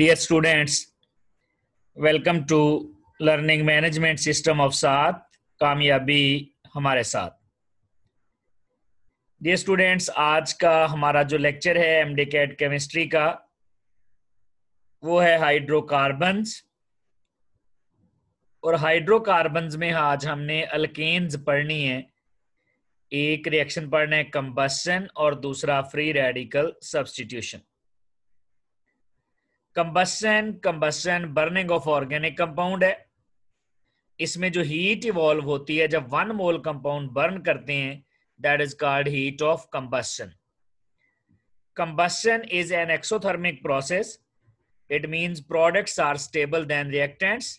dear students welcome to learning management system of saath कामयाबी हमारे साथ डियर स्टूडेंट्स आज का हमारा जो लेक्चर है एम डी कैट केमिस्ट्री का वो है हाइड्रोकार्बन्स और हाइड्रोकार्बन्स में आज हमने अल्केन्स पढ़नी है एक रिएक्शन पढ़ना है कंबस्टन और दूसरा free radical substitution combustion combustion burning of organic compound है इसमें जो हीट इवॉल्व होती है जब वन मोल कंपाउंड बर्न करते हैं that is called heat of combustion combustion is an exothermic process it means products are stable than reactants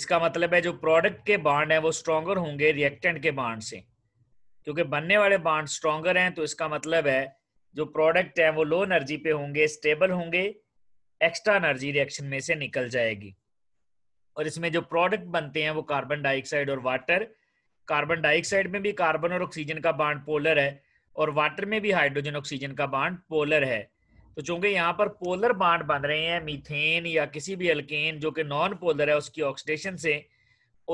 इसका मतलब है जो प्रोडक्ट के बाड है वो स्ट्रोंगर होंगे रिएक्टेंट के बाड से क्योंकि बनने वाले बाड स्ट्रोंगर हैं तो इसका मतलब है जो प्रोडक्ट है वो लो एनर्जी पे होंगे स्टेबल होंगे एक्स्ट्रा एनर्जी रिएक्शन में से निकल जाएगी और इसमें जो प्रोडक्ट बनते हैं वो कार्बन डाइऑक्साइड और वाटर कार्बन डाइऑक्साइड में भी कार्बन और ऑक्सीजन का बांड पोलर है और वाटर में भी हाइड्रोजन ऑक्सीजन का बाड पोलर है तो चूंकि यहाँ पर पोलर बाड बन रहे हैं मीथेन या किसी भी अल्केन जो कि नॉन पोलर है उसकी ऑक्सीडेशन से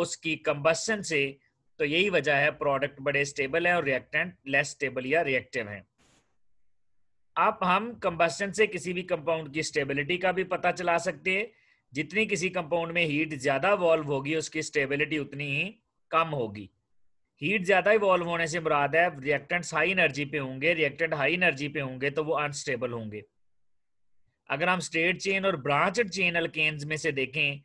उसकी कंबस्टन से तो यही वजह है प्रोडक्ट बड़े स्टेबल है और रिएक्टेंट लेस स्टेबल या रिएक्टिव हैं अब हम कंबस्टन से किसी भी कंपाउंड की स्टेबिलिटी का भी पता चला सकते हैं जितनी किसी कंपाउंड में हीट ज्यादा इवॉल्व होगी उसकी स्टेबिलिटी उतनी ही कम होगी हीट ज्यादा इवॉल्व होने से मुराद है रिएक्टेंट हाई एनर्जी पे होंगे रिएक्टेंट हाई एनर्जी पे होंगे तो वो अनस्टेबल होंगे अगर हम स्ट्रेट चेन और ब्रांच चेन अल्केन्स में से देखें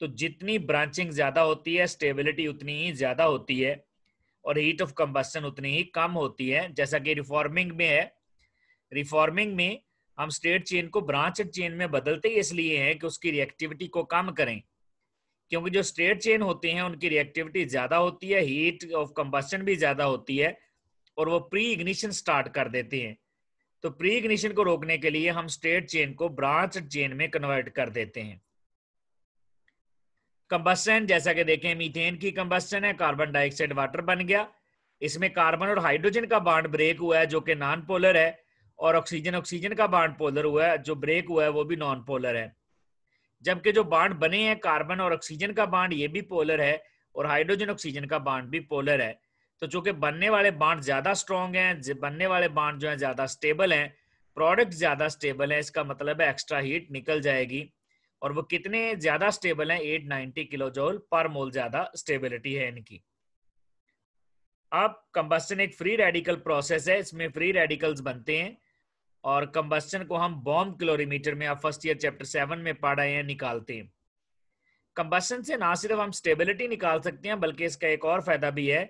तो जितनी ब्रांचिंग ज्यादा होती है स्टेबिलिटी उतनी ही ज्यादा होती है और हीट ऑफ कंबस्टन उतनी ही कम होती है जैसा कि रिफॉर्मिंग में है रिफॉर्मिंग में हम स्टेट चेन को ब्रांच चेन में बदलते इसलिए हैं कि उसकी रिएक्टिविटी को कम करें क्योंकि जो स्टेट चेन होते हैं उनकी रिएक्टिविटी ज्यादा होती है हीट ऑफ कंबस्टन भी ज्यादा होती है और वो प्री इग्निशन स्टार्ट कर देते हैं तो प्री इग्निशन को रोकने के लिए हम स्टेट चेन को ब्रांच चेन में कन्वर्ट कर देते हैं कंबस्टन जैसा कि देखें मीथेन की कंबस्टन है कार्बन डाइऑक्साइड वाटर बन गया इसमें कार्बन और हाइड्रोजन का बाड ब्रेक हुआ है जो कि नॉन पोलर है और ऑक्सीजन ऑक्सीजन का बाड पोलर हुआ है जो ब्रेक हुआ है वो भी नॉन पोलर है जबकि जो बाड बने हैं कार्बन और ऑक्सीजन का बाड ये भी पोलर है और हाइड्रोजन ऑक्सीजन का बाड भी पोलर है तो चूंकि बनने वाले बाड ज्यादा स्ट्रॉन्ग हैं बनने वाले बाड जो है ज्यादा स्टेबल हैं प्रोडक्ट ज्यादा स्टेबल है इसका मतलब है एक्स्ट्रा हीट निकल जाएगी और वो कितने ज्यादा स्टेबल है 890 किलो जोल पर मोल ज्यादा स्टेबिलिटी है इनकी अब कंबस्टन एक फ्री रेडिकल प्रोसेस है इसमें फ्री रेडिकल्स बनते हैं और कंबस्टन को हम बॉम्ब क्लोरीमीटर में आप फर्स्ट ईयर चैप्टर सेवन में पढ़ रहे हैं निकालते हैं कंबस्टन से ना सिर्फ हम स्टेबिलिटी निकाल सकते हैं बल्कि इसका एक और फायदा भी है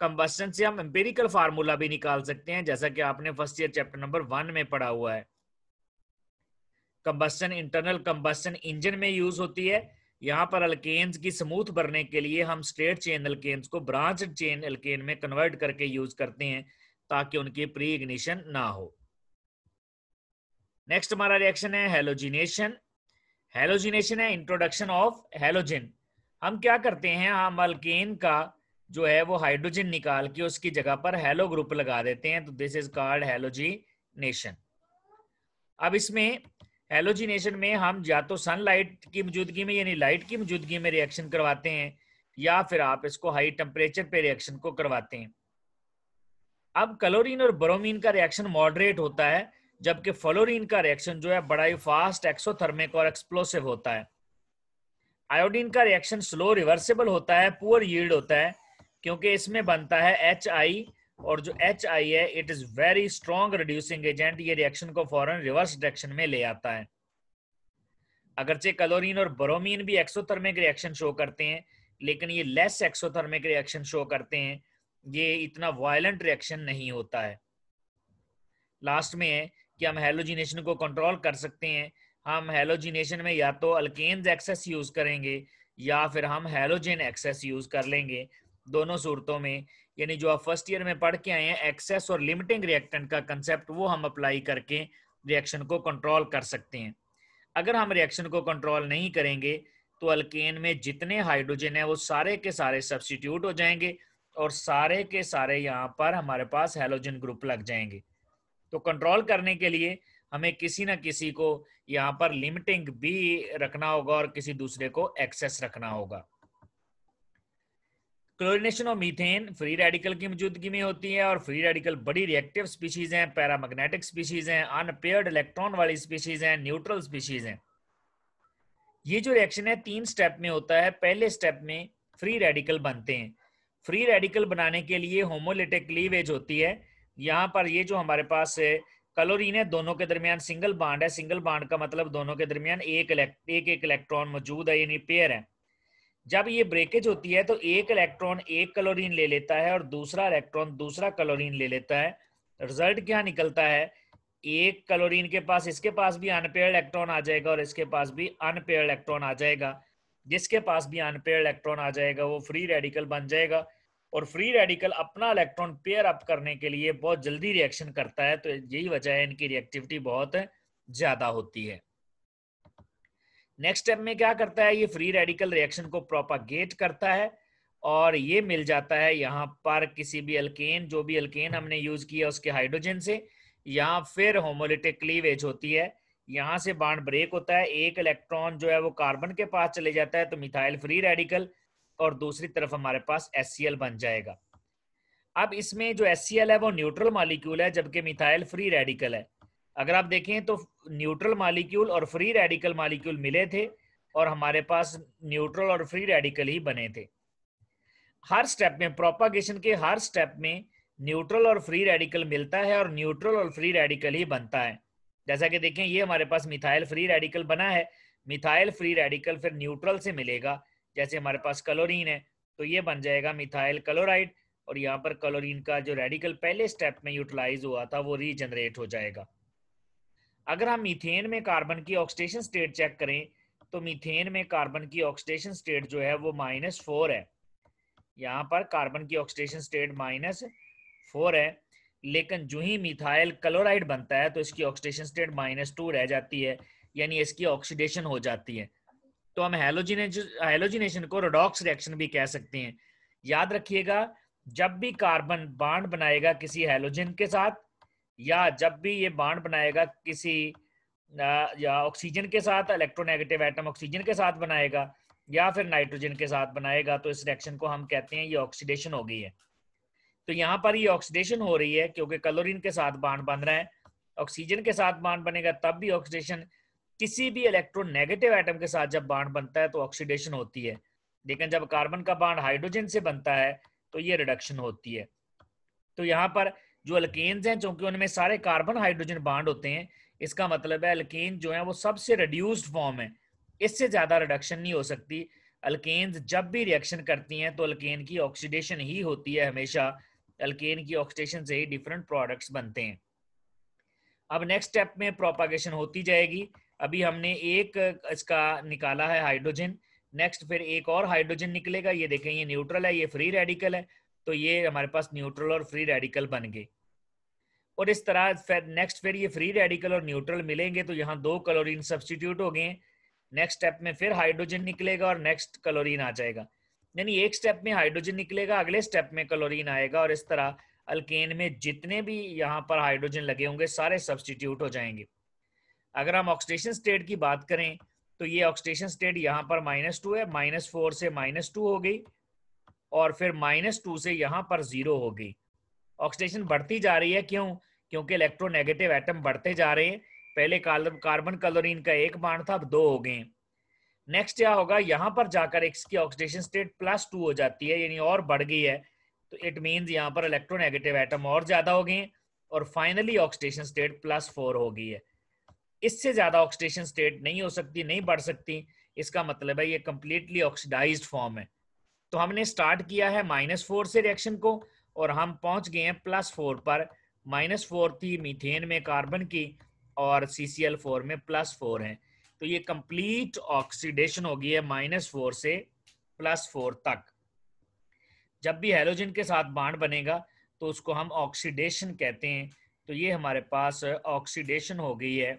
कंबस्टन से हम एम्पेरिकल फार्मूला भी निकाल सकते हैं जैसा कि आपने first year chapter number one में पढ़ा हुआ है कंबस्टन इंटरनल कंबस्टन इंजन में यूज होती है यहाँ पर अल्केन्स की स्मूथ भरने के लिए हम स्ट्रेट चेन अल्केन्स को ब्रांच चेन अल्केन में कन्वर्ट करके यूज करते हैं ताकि उनकी प्री इग्निशन ना हो नेक्स्ट हमारा रिएक्शन है हेलोजिनेशन हेलोजिनेशन है इंट्रोडक्शन ऑफ हेलोजिन हम क्या करते हैं हम अल्केन का जो है वो हाइड्रोजन निकाल के उसकी जगह पर हेलो ग्रुप लगा देते हैं तो दिस इज कॉल्ड हेलोजिनेशन अब इसमें हेलोजिनेशन में हम या तो सनलाइट की मौजूदगी में यानी लाइट की मौजूदगी में रिएक्शन करवाते हैं या फिर आप इसको हाई टेम्परेचर पे रिएक्शन को करवाते हैं अब क्लोरीन और ब्रोमीन का रिएक्शन मॉडरेट होता है जबकि फ्लोरीन का रिएक्शन जो है बड़ा ही फास्ट एक्सोथर्मिक और एक्सप्लोसिव होता है आयोडीन का रिएक्शन स्लो रिवर्सिबल होता है पुअर यील्ड होता है क्योंकि इसमें बनता है एच आई और जो एच आई है it is very strong reducing agent ये रिएक्शन को फॉरन रिवर्स डायरेक्शन में ले आता है अगरचे कलोरीन और ब्रोमीन भी एक्सोथर्मिक रिएक्शन शो करते हैं लेकिन ये लेस एक्सोथर्मिक रिएक्शन शो करते हैं ये इतना वायलेंट रिएक्शन नहीं होता है लास्ट में कि हम हेलोजिनेशन को कंट्रोल कर सकते हैं हम हेलोजिनेशन में या तो अल्केन्स एक्सेस यूज करेंगे या फिर हम हेलोजेन एक्सेस यूज कर लेंगे दोनों सूरतों में यानी जो आप फर्स्ट ईयर में पढ़ के आए हैं एक्सेस और लिमिटिंग रिएक्टेंट का कंसेप्ट वो हम अप्लाई करके रिएक्शन को कंट्रोल कर सकते हैं अगर हम रिएक्शन को कंट्रोल नहीं करेंगे तो अल्केन में जितने हाइड्रोजन है वो सारे के सारे सब्सिट्यूट हो जाएंगे और सारे के सारे यहाँ पर हमारे पास हेलोजन ग्रुप लग जाएंगे तो कंट्रोल करने के लिए हमें किसी ना किसी को यहाँ पर लिमिटिंग भी रखना होगा और किसी दूसरे को एक्सेस रखना होगा chlorination of methane free radical की मौजूदगी में होती है और फ्री रेडिकल बड़ी रिएक्टिव स्पीशीज हैं पैरामैग्नेटिक स्पीशीज हैं अनपेयर्ड इलेक्ट्रॉन वाली स्पीशीज हैं न्यूट्रल स्पीशीज हैं ये जो रिएक्शन है तीन स्टेप में होता है पहले स्टेप में फ्री रेडिकल बनते हैं फ्री रेडिकल बनाने के लिए होमोलिटिक लीवेज होती है यहाँ पर ये जो हमारे पास कलोरीन है दोनों के दरमियान सिंगल बाड है सिंगल बाड का मतलब दोनों के दरमियान एक एक एक इलेक्ट्रॉन मौजूद है यानी पेयर है जब ये ब्रेकेज होती है तो एक इलेक्ट्रॉन एक कलोरीन ले लेता है और दूसरा इलेक्ट्रॉन दूसरा कलोरीन ले लेता है रिजल्ट क्या निकलता है एक कलोरीन के पास इसके पास भी अनपेयर इलेक्ट्रॉन आ जाएगा और इसके पास भी अनपेयर इलेक्ट्रॉन आ जाएगा जिसके पास भी अनपेयर इलेक्ट्रॉन आ जाएगा वो फ्री रेडिकल बन जाएगा और फ्री रेडिकल अपना इलेक्ट्रॉन पेयर अप करने के लिए बहुत जल्दी रिएक्शन करता है तो यही वजह है इनकी रिएक्टिविटी बहुत ज्यादा होती है नेक्स्ट स्टेप में क्या करता है ये फ्री रेडिकल रिएक्शन को प्रोपागेट करता है और ये मिल जाता है यहाँ पर किसी भी अल्केन जो भी अल्केन हमने यूज किया उसके हाइड्रोजन से यहाँ फिर होमोलिटिक क्लीवेज होती है यहाँ से बाड ब्रेक होता है एक इलेक्ट्रॉन जो है वो कार्बन के पास चले जाता है तो मिथाइल फ्री रेडिकल और दूसरी तरफ हमारे पास एस बन जाएगा अब इसमें जो एस है वो न्यूट्रल मालिक्यूल है जबकि मिथाइल फ्री रेडिकल है अगर आप देखें तो न्यूट्रल मालिक्यूल और फ्री रेडिकल मालिक्यूल मिले थे और हमारे पास न्यूट्रल और फ्री रेडिकल ही बने थे हर स्टेप में प्रोपागेशन के हर स्टेप में न्यूट्रल और फ्री रेडिकल मिलता है और न्यूट्रल और फ्री रेडिकल ही बनता है जैसा कि देखें ये हमारे पास मिथाइल फ्री रेडिकल बना है मिथाइल फ्री रेडिकल फिर न्यूट्रल से मिलेगा जैसे हमारे पास कलोरीन है तो ये बन जाएगा मिथाइल क्लोराइड और यहाँ पर क्लोरीन का जो रेडिकल पहले स्टेप में यूटिलाइज हुआ था वो रीजनरेट हो जाएगा अगर हम मीथेन में कार्बन की ऑक्सीडेशन स्टेट चेक करें तो मीथेन में कार्बन की ऑक्सीडेशन स्टेट जो है वो माइनस फोर है यहाँ पर कार्बन की ऑक्सीडेशन स्टेट माइनस फोर है लेकिन जो ही मिथाइल क्लोराइड बनता है तो इसकी ऑक्सीडेशन स्टेट माइनस टू रह जाती है यानी इसकी ऑक्सीडेशन हो जाती है तो हम हेलोजिनेशन को रोडॉक्स रिएक्शन भी कह सकते हैं याद रखिएगा जब भी कार्बन बाड बनाएगा किसी हेलोजिन के साथ या जब भी ये बाड बनाएगा किसी या ऑक्सीजन के साथ इलेक्ट्रोनेगेटिव आइटम ऑक्सीजन के साथ बनाएगा या फिर नाइट्रोजन के साथ बनाएगा तो इस रिएक्शन को हम कहते हैं ये ऑक्सीडेशन हो गई है तो यहाँ पर ये ऑक्सीडेशन हो रही है क्योंकि क्लोरीन के साथ बाड बन रहा है ऑक्सीजन के साथ बाड बनेगा तब भी ऑक्सीडेशन किसी भी नेगेटिव एटम के साथ जब बाड बनता है तो ऑक्सीडेशन होती है लेकिन जब कार्बन का बाड हाइड्रोजन से बनता है तो ये रिडक्शन होती है तो यहाँ पर जो अल्केन्स हैं चूंकि उनमें सारे कार्बन हाइड्रोजन बांड होते हैं इसका मतलब है अल्केन जो है वो सबसे रिड्यूस्ड फॉर्म है इससे ज्यादा रिडक्शन नहीं हो सकती अल्केन्स जब भी रिएक्शन करती हैं तो अल्केन की ऑक्सीडेशन ही होती है हमेशा अल्केन की ऑक्सीडेशन से ही डिफरेंट प्रोडक्ट्स बनते हैं अब नेक्स्ट स्टेप में प्रोपागेशन होती जाएगी अभी हमने एक इसका निकाला है हाइड्रोजन नेक्स्ट फिर एक और हाइड्रोजन निकलेगा ये देखें ये न्यूट्रल है ये फ्री रेडिकल है तो ये हमारे पास न्यूट्रल और फ्री रेडिकल बन गए और इस तरह फिर नेक्स्ट फिर ये फ्री रेडिकल और न्यूट्रल मिलेंगे तो यहाँ दो क्लोरीन सब्सटीट्यूट हो गए नेक्स्ट स्टेप में फिर हाइड्रोजन निकलेगा और नेक्स्ट क्लोरीन आ जाएगा यानी एक स्टेप में हाइड्रोजन निकलेगा अगले स्टेप में क्लोरीन आएगा और इस तरह अल्केन में जितने भी यहाँ पर हाइड्रोजन लगे होंगे सारे सब्सटीट्यूट हो जाएंगे अगर हम ऑक्सीडेशन स्टेट की बात करें तो ये ऑक्सीडेशन स्टेट यहाँ पर माइनस टू है माइनस फोर से माइनस टू हो गई और फिर माइनस टू से यहाँ पर जीरो हो गई ऑक्सीडेशन बढ़ती जा रही है क्यों क्योंकि इलेक्ट्रोनेगेटिव आइटम बढ़ते जा रहे हैं पहले कार्बन क्लोरीन का एक बाण था अब दो हो गए नेक्स्ट क्या होगा यहाँ पर जाकर की ऑक्सीडेशन स्टेट प्लस टू हो जाती है यानी और बढ़ गई है तो इट मीन्स यहाँ पर इलेक्ट्रोनेगेटिव आइटम और ज्यादा हो गए और finally oxidation state plus four हो गई है इससे ज्यादा ऑक्सीडेशन स्टेट नहीं हो सकती नहीं बढ़ सकती इसका मतलब है ये कंप्लीटली ऑक्सीडाइज फॉर्म है तो हमने स्टार्ट किया है माइनस फोर से रिएक्शन को और हम पहुंच गए हैं प्लस फोर पर माइनस फोर थी मीथेन में कार्बन की और सी सी एल फोर में प्लस फोर है तो ये कंप्लीट ऑक्सीडेशन हो गई है माइनस फोर से प्लस फोर तक जब भी हेलोजन के साथ बाड बनेगा तो उसको हम ऑक्सीडेशन कहते हैं तो ये हमारे पास ऑक्सीडेशन हो गई है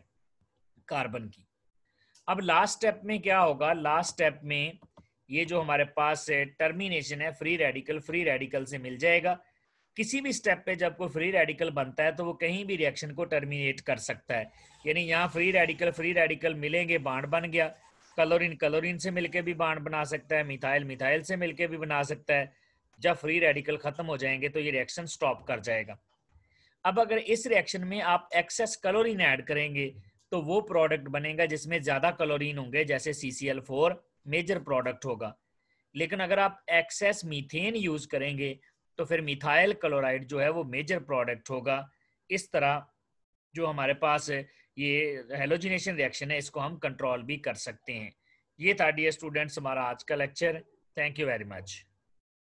कार्बन की अब लास्ट स्टेप में क्या होगा लास्ट स्टेप में ये जो हमारे पास टर्मिनेशन है फ्री रेडिकल फ्री रेडिकल से मिल जाएगा किसी भी स्टेप पे जब कोई फ्री रेडिकल बनता है तो वो कहीं भी रिएक्शन को टर्मिनेट कर सकता है यानी यहाँ फ्री रेडिकल फ्री रेडिकल मिलेंगे बाढ़ बन गया कलोरिन कलोरिन से मिलके भी बाढ़ बना सकता है मिथाइल मिथाइल से मिलके भी बना सकता है जब फ्री रेडिकल खत्म हो जाएंगे तो ये रिएक्शन स्टॉप कर जाएगा अब अगर इस रिएक्शन में आप एक्सेस कलोरिन ऐड करेंगे तो वो प्रोडक्ट बनेगा जिसमें ज्यादा क्लोरीन होंगे जैसे सीसीएल फोर मेजर प्रोडक्ट होगा लेकिन अगर आप एक्सेस मीथेन यूज करेंगे तो फिर मिथाइल क्लोराइड जो है वो मेजर प्रोडक्ट होगा इस तरह जो हमारे पास ये हेलोजिनेशन रिएक्शन है इसको हम कंट्रोल भी कर सकते हैं ये था डी स्टूडेंट्स हमारा आज का lecture thank you very much